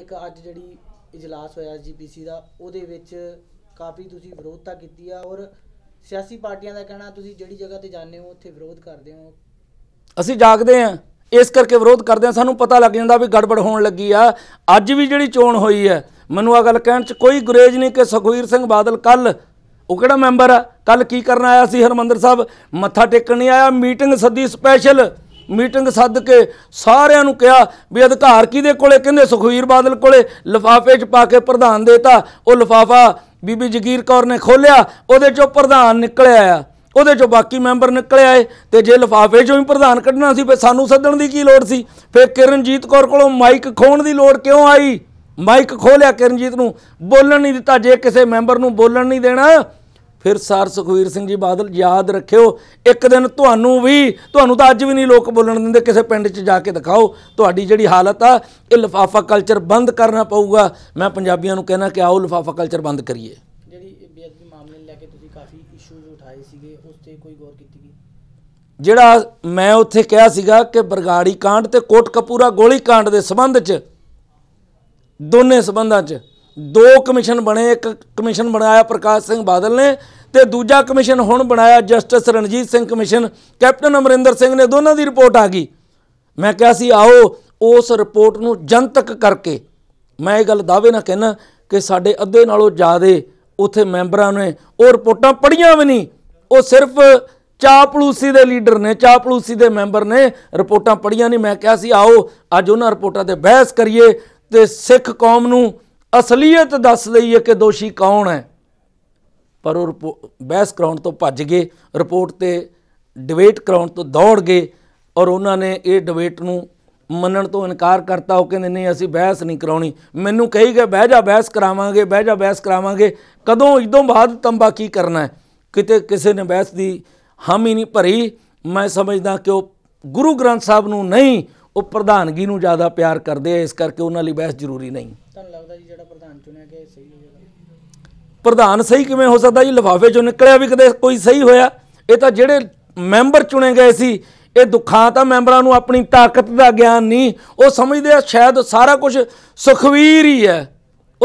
ਇੱਕ ਅੱਜ ਜਿਹੜੀ ਇਜਲਾਸ ਹੋਇਆ ਜੀਪੀਸੀ ਦਾ ਉਹਦੇ ਵਿੱਚ ਕਾਫੀ ਤੁਸੀਂ ਵਿਰੋਧਤਾ ਕੀਤੀ ਆ ਔਰ ਸਿਆਸੀ ਪਾਰਟੀਆਂ ਦਾ ਕਹਿਣਾ ਤੁਸੀਂ ਜਿਹੜੀ ਜਗ੍ਹਾ ਤੇ ਜਾਂਦੇ ਹੋ ਉੱਥੇ ਵਿਰੋਧ ਕਰਦੇ ਹੋ ਅਸੀਂ ਜਾਗਦੇ ਆ ਇਸ ਕਰਕੇ ਵਿਰੋਧ ਕਰਦੇ ਆ ਸਾਨੂੰ ਪਤਾ ਲੱਗ ਜਾਂਦਾ ਵੀ ਗੜਬੜ ਹੋਣ ਲੱਗੀ ਆ ਅੱਜ ਵੀ ਜਿਹੜੀ ਚੋਣ ਹੋਈ ਹੈ ਮੈਨੂੰ ਆ ਗੱਲ ਕਹਿਣ 'ਚ ਕੋਈ ਗੁਰੇਜ ਨਹੀਂ ਕਿ ਸੁਖਵੀਰ ਸਿੰਘ ਬਾਦਲ ਕੱਲ ਉਹ ਕਿਹੜਾ ਮੈਂਬਰ ਆ ਕੱਲ ਕੀ ਕਰਨ ਆਇਆ ਸੀ ਹਰਮੰਦਰ ਸਾਹਿਬ ਮੱਥਾ ਟੇਕਣ ਨਹੀਂ ਆਇਆ ਮੀਟਿੰਗ ਸੱਦੀ ਸਪੈਸ਼ਲ ਮੀਟਿੰਗ ਸੱਦ ਕੇ ਸਾਰਿਆਂ ਨੂੰ ਕਿਹਾ ਵੀ ਅਧਿਕਾਰ ਕਿਹਦੇ ਕੋਲੇ ਕਹਿੰਦੇ ਸੁਖਵੀਰ ਬਾਦਲ ਕੋਲੇ ਲਫਾਫੇ 'ਚ ਪਾ ਕੇ ਪ੍ਰਧਾਨ ਦੇਤਾ ਉਹ ਲਫਾਫਾ ਬੀਬੀ ਜਗੀਰ ਕੌਰ ਨੇ ਖੋਲਿਆ ਉਹਦੇ 'ਚੋਂ ਪ੍ਰਧਾਨ ਨਿਕਲਿਆ ਆ ਉਹਦੇ ਚੋਂ ਬਾਕੀ ਮੈਂਬਰ ਨਿਕਲੇ ਆਏ ਤੇ ਜੇ ਲਫਾਫੇ ਚੋਂ ਹੀ ਪ੍ਰਧਾਨ ਕੱਢਣਾ ਸੀ ਫੇ ਸਾਨੂੰ ਸੱਦਣ ਦੀ ਕੀ ਲੋੜ ਸੀ ਫੇ ਕਿਰਨਜੀਤ ਕੌਰ ਕੋਲੋਂ ਮਾਈਕ ਖੋਣ ਦੀ ਲੋੜ ਕਿਉਂ ਆਈ ਮਾਈਕ ਖੋਲਿਆ ਕਿਰਨਜੀਤ ਨੂੰ ਬੋਲਣ ਨਹੀਂ ਦਿੱਤਾ ਜੇ ਕਿਸੇ ਮੈਂਬਰ ਨੂੰ ਬੋਲਣ ਨਹੀਂ ਦੇਣਾ ਫਿਰ ਸਰ ਸੁਖਵੀਰ ਸਿੰਘ ਜੀ ਬਾਦਲ ਯਾਦ ਰੱਖਿਓ ਇੱਕ ਦਿਨ ਤੁਹਾਨੂੰ ਵੀ ਤੁਹਾਨੂੰ ਤਾਂ ਅੱਜ ਵੀ ਨਹੀਂ ਲੋਕ ਬੋਲਣ ਦਿੰਦੇ ਕਿਸੇ ਪਿੰਡ 'ਚ ਜਾ ਕੇ ਦਿਖਾਓ ਤੁਹਾਡੀ ਜਿਹੜੀ ਹਾਲਤ ਆ ਇਹ ਲਫਾਫਾ ਕਲਚਰ ਬੰਦ ਕਰਨਾ ਪਊਗਾ ਮੈਂ ਪੰਜਾਬੀਆਂ ਨੂੰ ਕਹਿਣਾ ਕਿ ਆਓ ਲਫਾਫਾ ਕਲਚਰ ਬੰਦ ਕਰੀਏ ਜਿਹੜੀ ਬੇਅਦਬੀ ਮਾਮਲੇ ਲੈ ਕੇ ਤੁਸੀਂ ਕਾਫੀ ਇਸ਼ੂਜ਼ ਸੀਗੇ ਉਸ ਤੇ ਕੋਈ ਗੌਰ ਕੀਤੀ ਗਈ ਜਿਹੜਾ ਮੈਂ ਉੱਥੇ ਕਿਹਾ ਸੀਗਾ ਕਿ ਬਰਗਾੜੀ ਕਾਂਡ ਤੇ ਕੋਟਕਪੂਰਾ ਗੋਲੀ ਕਾਂਡ ਦੇ ਸਬੰਧ 'ਚ ਦੋਨੇ ਸਬੰਧਾਂ 'ਚ ਦੋ ਕਮਿਸ਼ਨ ਬਣੇ ਇੱਕ ਕਮਿਸ਼ਨ ਬਣਾਇਆ ਪ੍ਰਕਾਸ਼ ਸਿੰਘ ਬਾਦਲ ਨੇ ਤੇ ਦੂਜਾ ਕਮਿਸ਼ਨ ਹੁਣ ਬਣਾਇਆ justice Ranjit Singh commission captain Amarinder Singh ਨੇ ਦੋਨਾਂ ਦੀ ਰਿਪੋਰਟ ਆ ਗਈ ਮੈਂ ਕਿਹਾ ਸੀ ਆਓ ਉਸ ਰਿਪੋਰਟ ਨੂੰ ਜਨਤਕ ਕਰਕੇ ਮੈਂ ਇਹ ਗੱਲ ਦਾਅਵੇ ਨਾਲ ਕਹਿਣਾ ਕਿ ਸਾਡੇ ਅੱਧੇ ਨਾਲੋਂ ਜ਼ਿਆਦਾ ਉਥੇ ਮੈਂਬਰਾਂ ਨੇ ਉਹ ਰਿਪੋਰਟਾਂ ਪੜੀਆਂ ਵੀ ਨਹੀਂ ਉਹ ਸਿਰਫ ਚਾਪਲੂਸੀ ਦੇ ਲੀਡਰ ਨੇ ਚਾਪਲੂਸੀ ਦੇ ਮੈਂਬਰ ਨੇ ਰਿਪੋਰਟਾਂ ਪੜੀਆਂ ਨਹੀਂ ਮੈਂ ਕਿਹਾ ਸੀ ਆਓ ਅੱਜ ਉਹਨਾਂ ਰਿਪੋਰਟਾਂ ਤੇ ਬਹਿਸ ਕਰੀਏ ਤੇ ਸਿੱਖ ਕੌਮ ਨੂੰ ਅਸਲੀਅਤ ਦੱਸ ਲਈ ਕਿ ਦੋਸ਼ੀ ਕੌਣ ਹੈ ਪਰ ਉਹ ਬਹਿਸ ਕਰਾਉਣ ਤੋਂ ਭੱਜ ਗਏ ਰਿਪੋਰਟ ਤੇ ਡਿਬੇਟ ਕਰਾਉਣ ਤੋਂ ਦੌੜ ਗਏ ਔਰ ਉਹਨਾਂ ਨੇ ਇਹ ਡਿਬੇਟ ਨੂੰ ਮੰਨਣ ਤੋਂ ਇਨਕਾਰ ਕਰਤਾ ਉਹ ਕਹਿੰਦੇ ਨਹੀਂ ਅਸੀਂ ਬਹਿਸ ਨਹੀਂ ਕਰਾਉਣੀ ਮੈਨੂੰ ਕਹੀ ਗਏ ਬਹਿ ਜਾ ਬਹਿਸ ਕਰਾਵਾਂਗੇ ਬਹਿ ਜਾ ਬਹਿਸ ਕਰਾਵਾਂਗੇ ਕਦੋਂ ਇਦੋਂ ਬਾਅਦ ਤੰਬਾ ਕੀ ਕਰਨਾ ਕਿਤੇ ਕਿਸੇ ਨੇ ਬਹਿਸ ਦੀ ਹਮ ਹੀ ਨਹੀਂ ਭਰੀ ਮੈਂ ਸਮਝਦਾ ਕਿ ਉਹ ਗੁਰੂ ਗ੍ਰੰਥ ਸਾਹਿਬ ਨੂੰ ਨਹੀਂ ਉਹ ਪ੍ਰਧਾਨਗੀ ਨੂੰ ਜ਼ਿਆਦਾ ਪਿਆਰ ਕਰਦੇ ਆ ਇਸ ਕਰਕੇ ਉਹਨਾਂ ਲਈ ਬਹਿਸ ਜ਼ਰੂਰੀ ਨਹੀਂ ਜਿਹੜਾ ਪ੍ਰਧਾਨ ਚੁਣਿਆ ਗਿਆ ਸਹੀ ਹੋ ਪ੍ਰਧਾਨ ਸਹੀ ਕਿਵੇਂ ਹੋ ਸਕਦਾ ਜੀ ਲਫਾਫੇ ਚੋਂ ਨਿਕਲਿਆ ਵੀ ਕਦੇ ਕੋਈ ਸਹੀ ਹੋਇਆ ਇਹ ਤਾਂ ਜਿਹੜੇ ਮੈਂਬਰ ਚੁਣੇ ਗਏ ਸੀ ਇਹ ਦੁੱਖਾਂ ਤਾਂ ਮੈਂਬਰਾਂ ਨੂੰ ਆਪਣੀ ਤਾਕਤ ਦਾ ਗਿਆਨ ਨਹੀਂ ਉਹ ਸਮਝਦੇ ਆ ਸ਼ਾਇਦ ਸਾਰਾ ਕੁਝ ਸੁਖਵੀਰ ਹੀ ਹੈ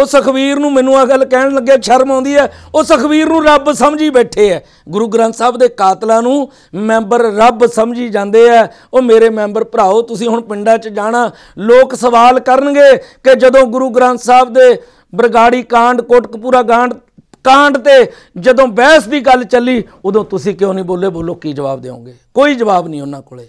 ਉਹ ਸੁਖਵੀਰ ਨੂੰ ਮੈਨੂੰ ਆ ਗੱਲ ਕਹਿਣ ਲੱਗਿਆ ਸ਼ਰਮ ਆਉਂਦੀ ਹੈ ਉਹ ਸੁਖਵੀਰ ਨੂੰ ਰੱਬ ਸਮਝੀ ਬੈਠੇ ਐ ਗੁਰੂ ਗ੍ਰੰਥ ਸਾਹਿਬ ਦੇ ਕਾਤਲਾਂ ਨੂੰ ਮੈਂਬਰ ਰੱਬ ਸਮਝੀ ਜਾਂਦੇ ਐ ਉਹ ਮੇਰੇ ਮੈਂਬਰ ਭਰਾਓ ਤੁਸੀਂ ਹੁਣ ਪਿੰਡਾਂ 'ਚ ਜਾਣਾ ਲੋਕ ਸਵਾਲ ਕਰਨਗੇ ਕਿ ਜਦੋਂ ਗੁਰੂ ਗ੍ਰੰਥ ਸਾਹਿਬ ਦੇ ਬਰਗਾੜੀ ਕਾਂਡ ਕੋਟਕਪੂਰਾ ਕਾਂਡ ਕਾਂਡ ਤੇ ਜਦੋਂ ਬਹਿਸ ਦੀ ਗੱਲ ਚੱਲੀ ਉਦੋਂ ਤੁਸੀਂ ਕਿਉਂ ਨਹੀਂ ਬੋਲੇ ਬੋਲੋ ਕੀ ਜਵਾਬ ਦੇਵੋਗੇ ਕੋਈ ਜਵਾਬ ਨਹੀਂ ਉਹਨਾਂ ਕੋਲੇ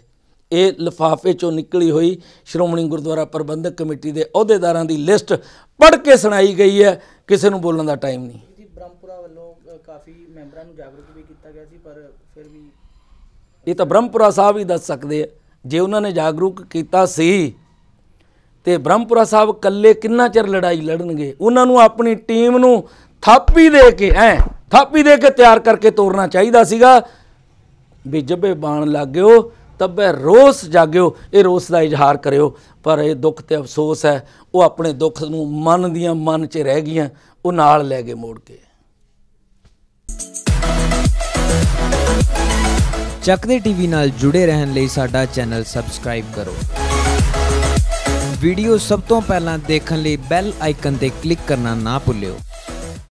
ਇਹ ਲਿਫਾਫੇ ਚੋਂ ਨਿਕਲੀ ਹੋਈ ਸ਼੍ਰੋਮਣੀ ਗੁਰਦੁਆਰਾ ਪ੍ਰਬੰਧਕ ਕਮੇਟੀ ਦੇ ਅਹੁਦੇਦਾਰਾਂ ਦੀ ਲਿਸਟ ਪੜ੍ਹ ਕੇ ਸੁਣਾਈ ਗਈ ਹੈ ਕਿਸੇ ਨੂੰ ਬੋਲਣ ਦਾ ਟਾਈਮ ਨਹੀਂ ਜੀ ਬ੍ਰਹਮਪੁਰਾ ਵੱਲੋਂ ਕਾਫੀ ਮੈਂਬਰਾਂ ਨੂੰ ਜਾਗਰੂਕ ਵੀ ਕੀਤਾ ਗਿਆ ਸੀ ਪਰ ਫਿਰ ਵੀ ਇਹ ਤਾਂ ਬ੍ਰਹਮਪੁਰਾ ਸਾਹਿਬ ਹੀ ਦੱਸ ਸਕਦੇ ਆ ਜੇ ਉਹਨਾਂ ਨੇ ਜਾਗਰੂਕ ਕੀਤਾ ਸੀ ਤੇ ਬ੍ਰਹਮਪੁਰਾ ਸਾਹਿਬ ਇਕੱਲੇ ਕਿੰਨਾ ਚਿਰ ਲੜਾਈ ਲੜਨਗੇ ਉਹਨਾਂ ਨੂੰ ਆਪਣੀ ਟੀਮ ਨੂੰ ਥਾਪੀ ਦੇ ਕੇ ਐ ਥਾਪੀ ਦੇ ਕੇ ਤਿਆਰ ਕਰਕੇ ਤੋਰਨਾ ਚਾਹੀਦਾ ਸੀਗਾ ਵੀ ਜੱਬੇ ਬਾਣ ਲੱਗਿਓ ਤਬੈ ਰੋਸ ਜਾਗਿਓ ਇਹ ਰੋਸ ਦਾ ਇਜ਼ਹਾਰ ਕਰਿਓ ਪਰ ਇਹ ਦੁੱਖ ਤੇ ਅਫਸੋਸ ਹੈ ਉਹ ਆਪਣੇ ਦੁੱਖ ਨੂੰ ਮਨ ਦੀਆਂ ਮਨ 'ਚ ਰਹਿ ਗਈਆਂ ਉਹ ਨਾਲ ਲੈ ਕੇ ਮੋੜ ਕੇ ਚੱਕਦੇ ਟੀਵੀ ਨਾਲ ਜੁੜੇ ਰਹਿਣ ਲਈ ਸਾਡਾ ਚੈਨਲ ਸਬਸਕ੍ਰਾਈਬ ਕਰੋ ਵੀਡੀਓ ਸਭ ਤੋਂ ਪਹਿਲਾਂ ਦੇਖਣ ਲਈ ਬੈਲ ਆਈਕਨ ਤੇ ਕਲਿੱਕ ਕਰਨਾ ਨਾ ਭੁੱਲਿਓ